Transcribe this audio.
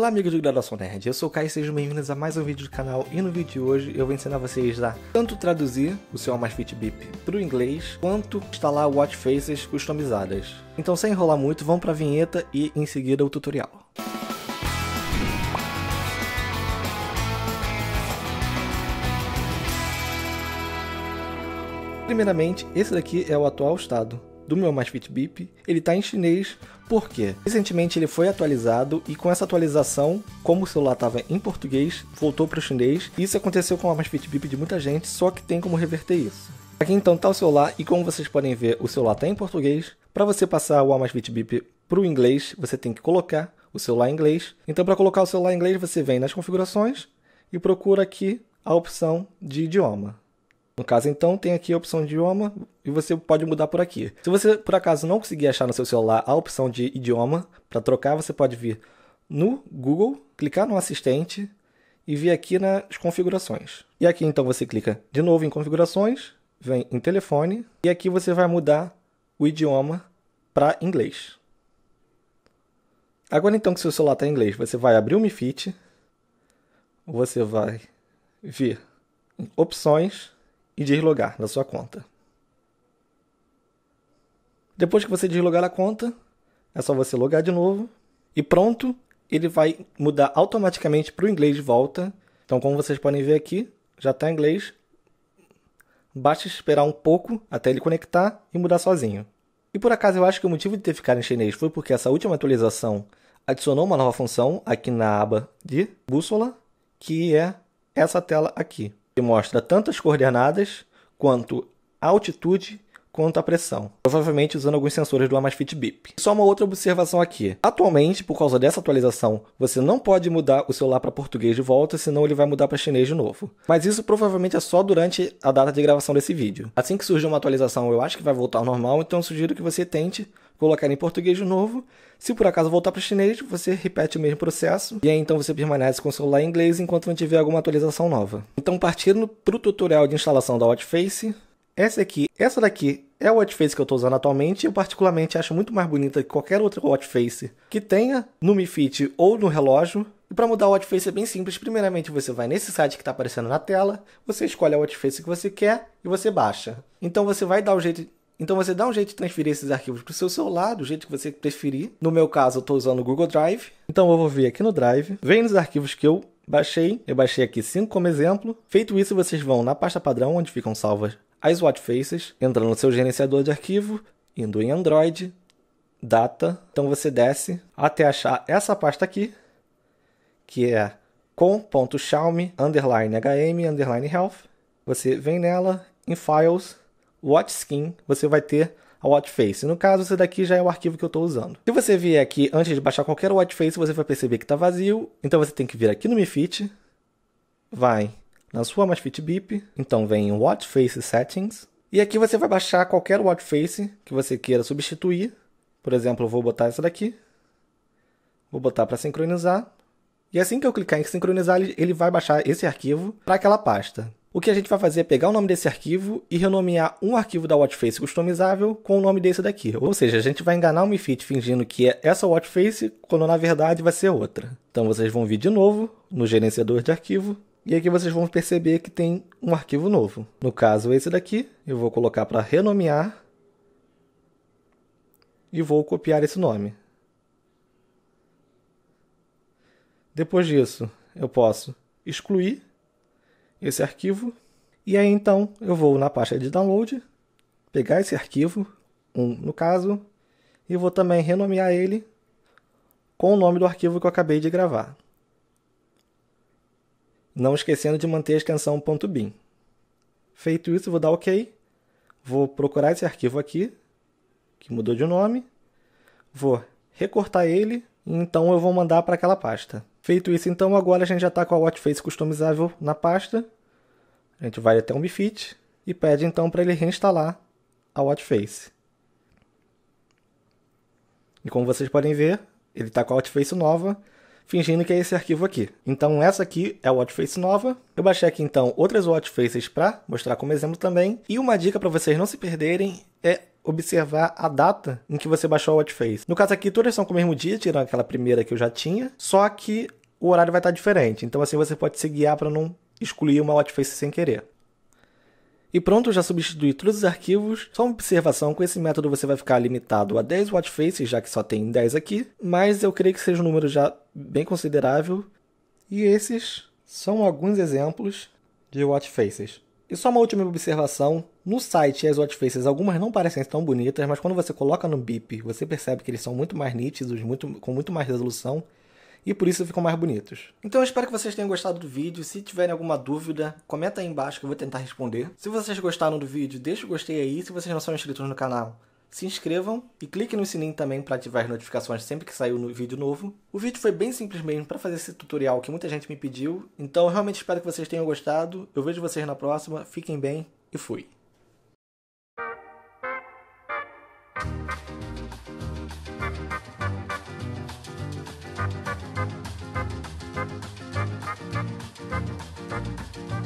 Olá amigos do Graduação Nerd, eu sou o Kai e sejam bem-vindos a mais um vídeo do canal e no vídeo de hoje eu vou ensinar vocês a tanto traduzir o seu Almas Beep para o inglês, quanto instalar watch faces customizadas. Então sem enrolar muito, vamos para a vinheta e em seguida o tutorial. Primeiramente, esse daqui é o atual estado do meu Masfit Bip, ele está em chinês porque recentemente ele foi atualizado e com essa atualização, como o celular estava em português, voltou para o chinês. Isso aconteceu com o Masfit Bip de muita gente, só que tem como reverter isso. Aqui então está o celular e como vocês podem ver, o celular está em português. Para você passar o Amazfit Bip para o inglês, você tem que colocar o celular em inglês. Então para colocar o celular em inglês, você vem nas configurações e procura aqui a opção de idioma. No caso, então, tem aqui a opção de idioma e você pode mudar por aqui. Se você, por acaso, não conseguir achar no seu celular a opção de idioma para trocar, você pode vir no Google, clicar no assistente e vir aqui nas configurações. E aqui, então, você clica de novo em configurações, vem em telefone e aqui você vai mudar o idioma para inglês. Agora então que seu celular está em inglês, você vai abrir o MiFit, você vai vir em opções e deslogar da sua conta. Depois que você deslogar a conta, é só você logar de novo e pronto, ele vai mudar automaticamente para o inglês de volta. Então, como vocês podem ver aqui, já está em inglês. Basta esperar um pouco até ele conectar e mudar sozinho. E por acaso eu acho que o motivo de ter ficado em chinês foi porque essa última atualização adicionou uma nova função aqui na aba de bússola, que é essa tela aqui que mostra tanto as coordenadas quanto a altitude quanto à pressão, provavelmente usando alguns sensores do Amazfit Bip. Só uma outra observação aqui. Atualmente, por causa dessa atualização, você não pode mudar o celular para português de volta, senão ele vai mudar para chinês de novo. Mas isso provavelmente é só durante a data de gravação desse vídeo. Assim que surgir uma atualização, eu acho que vai voltar ao normal, então sugiro que você tente colocar em português de novo. Se por acaso voltar para chinês, você repete o mesmo processo e aí então você permanece com o celular em inglês enquanto não tiver alguma atualização nova. Então partindo para o tutorial de instalação da Watchface, essa aqui, essa daqui é o watch face que eu estou usando atualmente. Eu particularmente acho muito mais bonita que qualquer outro watch face que tenha no Mi Fit ou no relógio. E para mudar o watch face é bem simples. Primeiramente você vai nesse site que está aparecendo na tela, você escolhe a watch face que você quer e você baixa. Então você vai dar o jeito então você dá um jeito de transferir esses arquivos para o seu celular, do jeito que você preferir. No meu caso, eu estou usando o Google Drive. Então eu vou vir aqui no Drive, vem nos arquivos que eu baixei. Eu baixei aqui 5 como exemplo. Feito isso, vocês vão na pasta padrão, onde ficam salvas as Watch Faces, entrando no seu gerenciador de arquivo, indo em Android, data. Então você desce até achar essa pasta aqui, que é com.xiaomi underline hm underline health. Você vem nela, em files, watch skin, você vai ter a watchface. No caso, esse daqui já é o arquivo que eu estou usando. Se você vier aqui antes de baixar qualquer watchface, você vai perceber que está vazio. Então você tem que vir aqui no MiFit, vai na sua Amazfit Bip. Então vem em Watch Face Settings. E aqui você vai baixar qualquer watch face que você queira substituir. Por exemplo, eu vou botar essa daqui. Vou botar para sincronizar. E assim que eu clicar em sincronizar, ele vai baixar esse arquivo para aquela pasta. O que a gente vai fazer é pegar o nome desse arquivo e renomear um arquivo da watchface customizável com o nome desse daqui. Ou seja, a gente vai enganar o MiFit fingindo que é essa watchface, quando na verdade vai ser outra. Então vocês vão vir de novo no gerenciador de arquivo, e aqui vocês vão perceber que tem um arquivo novo. No caso, esse daqui, eu vou colocar para renomear e vou copiar esse nome. Depois disso, eu posso excluir esse arquivo e aí então eu vou na pasta de download, pegar esse arquivo, um no caso, e vou também renomear ele com o nome do arquivo que eu acabei de gravar não esquecendo de manter a extensão.bin. .bin. Feito isso, vou dar OK. Vou procurar esse arquivo aqui, que mudou de nome. Vou recortar ele, então eu vou mandar para aquela pasta. Feito isso, então agora a gente já está com a watchface customizável na pasta. A gente vai até um bifit e pede então para ele reinstalar a watchface. E como vocês podem ver, ele está com a watchface nova, fingindo que é esse arquivo aqui. Então essa aqui é a watchface nova. Eu baixei aqui então outras watchfaces para mostrar como exemplo também. E uma dica para vocês não se perderem é observar a data em que você baixou a watchface. No caso aqui todas são com o mesmo dia, tirando aquela primeira que eu já tinha, só que o horário vai estar diferente. Então assim você pode se guiar para não excluir uma watchface sem querer. E pronto, já substituí todos os arquivos. Só uma observação, com esse método você vai ficar limitado a 10 watch faces, já que só tem 10 aqui. Mas eu creio que seja um número já bem considerável. E esses são alguns exemplos de watch faces. E só uma última observação, no site as watch faces algumas não parecem tão bonitas, mas quando você coloca no BIP, você percebe que eles são muito mais nítidos, muito, com muito mais resolução e por isso ficam mais bonitos. Então eu espero que vocês tenham gostado do vídeo. Se tiverem alguma dúvida, comenta aí embaixo que eu vou tentar responder. Se vocês gostaram do vídeo, deixa o gostei aí. Se vocês não são inscritos no canal, se inscrevam e clique no sininho também para ativar as notificações sempre que sair um vídeo novo. O vídeo foi bem simples mesmo para fazer esse tutorial que muita gente me pediu, então eu realmente espero que vocês tenham gostado. Eu vejo vocês na próxima, fiquem bem e fui! Thank you.